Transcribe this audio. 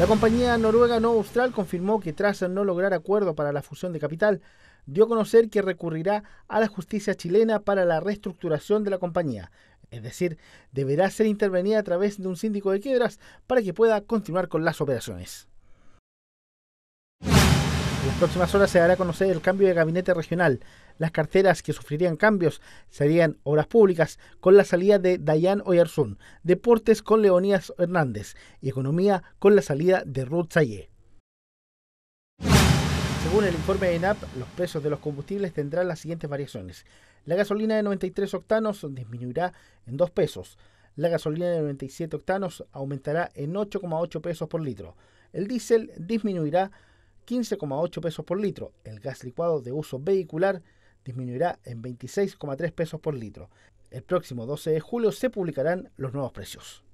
La compañía noruega No Austral confirmó que tras no lograr acuerdo para la fusión de capital, dio a conocer que recurrirá a la justicia chilena para la reestructuración de la compañía, es decir, deberá ser intervenida a través de un síndico de quiebras para que pueda continuar con las operaciones próximas horas se dará a conocer el cambio de gabinete regional. Las carteras que sufrirían cambios serían Obras Públicas con la salida de Dayan Oyarzún, Deportes con Leonías Hernández y Economía con la salida de Ruth Sayé. Según el informe de INAP, los precios de los combustibles tendrán las siguientes variaciones. La gasolina de 93 octanos disminuirá en 2 pesos. La gasolina de 97 octanos aumentará en 8,8 pesos por litro. El diésel disminuirá 15,8 pesos por litro. El gas licuado de uso vehicular disminuirá en 26,3 pesos por litro. El próximo 12 de julio se publicarán los nuevos precios.